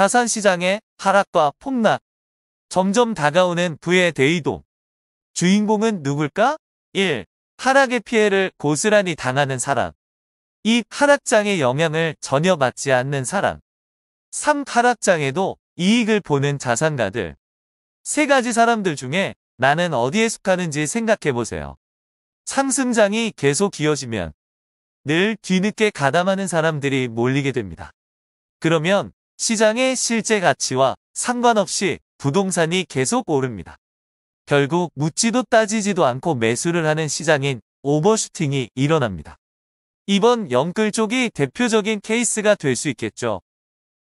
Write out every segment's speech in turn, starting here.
자산시장의 하락과 폭락, 점점 다가오는 부의 대이도 주인공은 누굴까? 1. 하락의 피해를 고스란히 당하는 사람. 2. 하락장의 영향을 전혀 받지 않는 사람. 3. 하락장에도 이익을 보는 자산가들. 세 가지 사람들 중에 나는 어디에 속하는지 생각해보세요. 상승장이 계속 이어지면 늘 뒤늦게 가담하는 사람들이 몰리게 됩니다. 그러면 시장의 실제 가치와 상관없이 부동산이 계속 오릅니다. 결국 묻지도 따지지도 않고 매수를 하는 시장인 오버슈팅이 일어납니다. 이번 영끌 쪽이 대표적인 케이스가 될 수 있겠죠.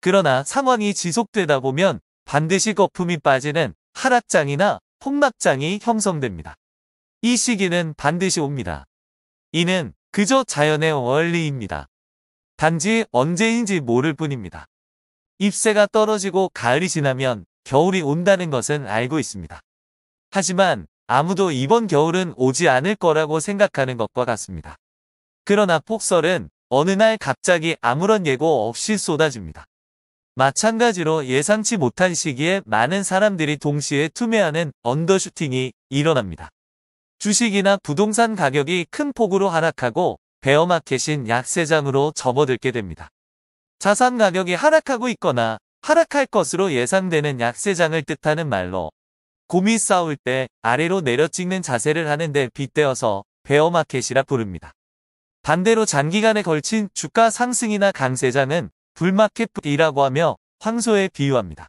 그러나 상황이 지속되다 보면 반드시 거품이 빠지는 하락장이나 폭락장이 형성됩니다. 이 시기는 반드시 옵니다. 이는 그저 자연의 원리입니다. 단지 언제인지 모를 뿐입니다. 잎새가 떨어지고 가을이 지나면 겨울이 온다는 것은 알고 있습니다. 하지만 아무도 이번 겨울은 오지 않을 거라고 생각하는 것과 같습니다. 그러나 폭설은 어느 날 갑자기 아무런 예고 없이 쏟아집니다. 마찬가지로 예상치 못한 시기에 많은 사람들이 동시에 투매하는 언더슈팅이 일어납니다. 주식이나 부동산 가격이 큰 폭으로 하락하고 베어마켓인 약세장으로 접어들게 됩니다. 자산 가격이 하락하고 있거나 하락할 것으로 예상되는 약세장을 뜻하는 말로 곰이 싸울 때 아래로 내려찍는 자세를 하는데 빗대어서 베어마켓이라 부릅니다. 반대로 장기간에 걸친 주가 상승이나 강세장은 불마켓이라고 하며 황소에 비유합니다.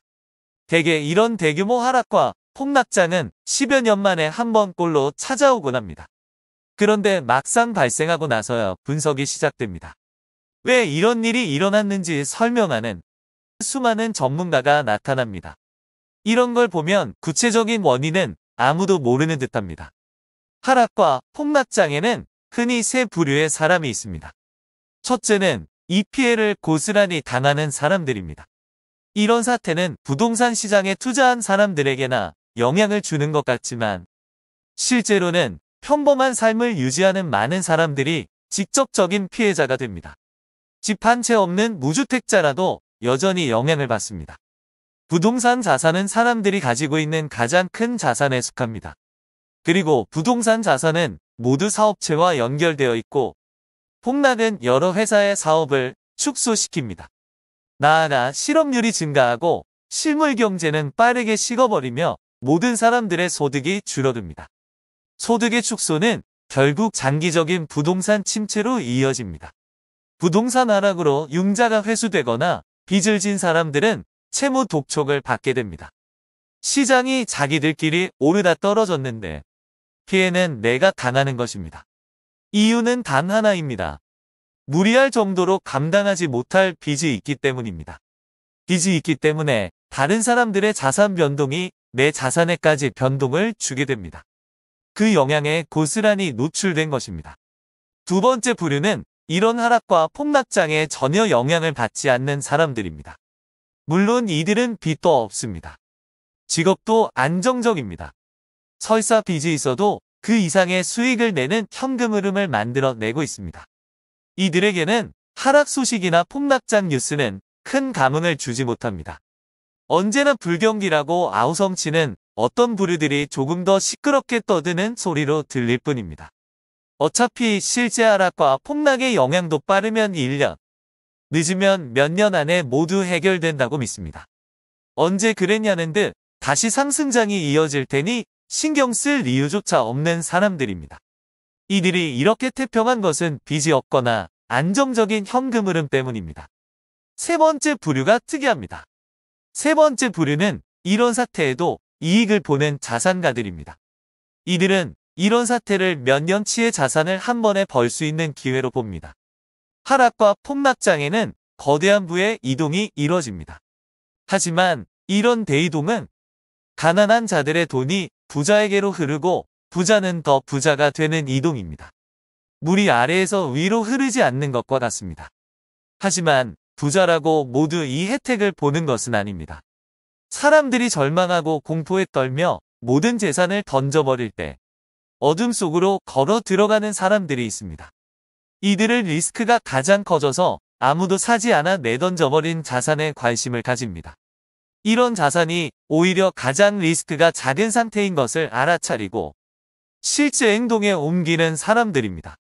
대개 이런 대규모 하락과 폭락장은 10여 년 만에 한 번꼴로 찾아오곤 합니다. 그런데 막상 발생하고 나서야 분석이 시작됩니다. 왜 이런 일이 일어났는지 설명하는 수많은 전문가가 나타납니다. 이런 걸 보면 구체적인 원인은 아무도 모르는 듯합니다. 하락과 폭락장에는 흔히 세 부류의 사람이 있습니다. 첫째는 이 피해를 고스란히 당하는 사람들입니다. 이런 사태는 부동산 시장에 투자한 사람들에게나 영향을 주는 것 같지만 실제로는 평범한 삶을 유지하는 많은 사람들이 직접적인 피해자가 됩니다. 집한채 없는 무주택자라도 여전히 영향을 받습니다. 부동산 자산은 사람들이 가지고 있는 가장 큰 자산에 속합니다. 그리고 부동산 자산은 모두 사업체와 연결되어 있고 폭락은 여러 회사의 사업을 축소시킵니다. 나아가 실업률이 증가하고 실물 경제는 빠르게 식어버리며 모든 사람들의 소득이 줄어듭니다. 소득의 축소는 결국 장기적인 부동산 침체로 이어집니다. 부동산 하락으로 융자가 회수되거나 빚을 진 사람들은 채무 독촉을 받게 됩니다. 시장이 자기들끼리 오르다 떨어졌는데 피해는 내가 당하는 것입니다. 이유는 단 하나입니다. 무리할 정도로 감당하지 못할 빚이 있기 때문입니다. 빚이 있기 때문에 다른 사람들의 자산 변동이 내 자산에까지 변동을 주게 됩니다. 그 영향에 고스란히 노출된 것입니다. 두 번째 부류는 이런 하락과 폭락장에 전혀 영향을 받지 않는 사람들입니다. 물론 이들은 빚도 없습니다. 직업도 안정적입니다. 설사 빚이 있어도 그 이상의 수익을 내는 현금 흐름을 만들어내고 있습니다. 이들에게는 하락 소식이나 폭락장 뉴스는 큰 감흥을 주지 못합니다. 언제나 불경기라고 아우성치는 어떤 부류들이 조금 더 시끄럽게 떠드는 소리로 들릴 뿐입니다. 어차피 실제 하락과 폭락의 영향도 빠르면 1년, 늦으면 몇 년 안에 모두 해결된다고 믿습니다. 언제 그랬냐는 듯 다시 상승장이 이어질 테니 신경 쓸 이유조차 없는 사람들입니다. 이들이 이렇게 태평한 것은 빚이 없거나 안정적인 현금 흐름 때문입니다. 세 번째 부류가 특이합니다. 세 번째 부류는 이런 사태에도 이익을 보는 자산가들입니다. 이들은 이런 사태를 몇 년치의 자산을 한 번에 벌 수 있는 기회로 봅니다. 하락과 폭락장에는 거대한 부의 이동이 이뤄집니다. 하지만 이런 대이동은 가난한 자들의 돈이 부자에게로 흐르고 부자는 더 부자가 되는 이동입니다. 물이 아래에서 위로 흐르지 않는 것과 같습니다. 하지만 부자라고 모두 이 혜택을 보는 것은 아닙니다. 사람들이 절망하고 공포에 떨며 모든 재산을 던져버릴 때 어둠 속으로 걸어 들어가는 사람들이 있습니다. 이들을 리스크가 가장 커져서 아무도 사지 않아 내던져버린 자산에 관심을 가집니다. 이런 자산이 오히려 가장 리스크가 작은 상태인 것을 알아차리고 실제 행동에 옮기는 사람들입니다.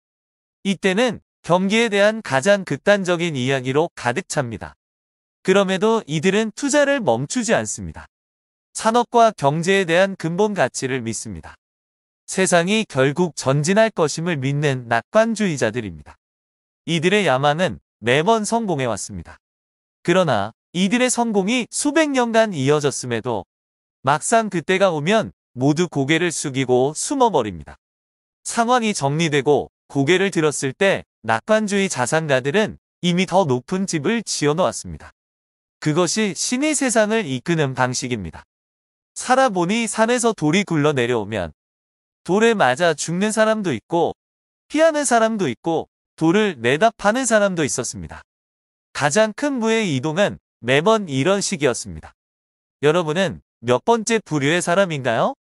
이때는 경기에 대한 가장 극단적인 이야기로 가득 찹니다. 그럼에도 이들은 투자를 멈추지 않습니다. 산업과 경제에 대한 근본 가치를 믿습니다. 세상이 결국 전진할 것임을 믿는 낙관주의자들입니다. 이들의 야망은 매번 성공해왔습니다. 그러나 이들의 성공이 수백 년간 이어졌음에도 막상 그때가 오면 모두 고개를 숙이고 숨어버립니다. 상황이 정리되고 고개를 들었을 때 낙관주의 자산가들은 이미 더 높은 집을 지어놓았습니다. 그것이 신이 세상을 이끄는 방식입니다. 살아보니 산에서 돌이 굴러 내려오면 돌에 맞아 죽는 사람도 있고 피하는 사람도 있고 돌을 내다 파는 사람도 있었습니다. 가장 큰무의 이동은 매번 이런 식이었습니다. 여러분은 몇 번째 부류의 사람인가요?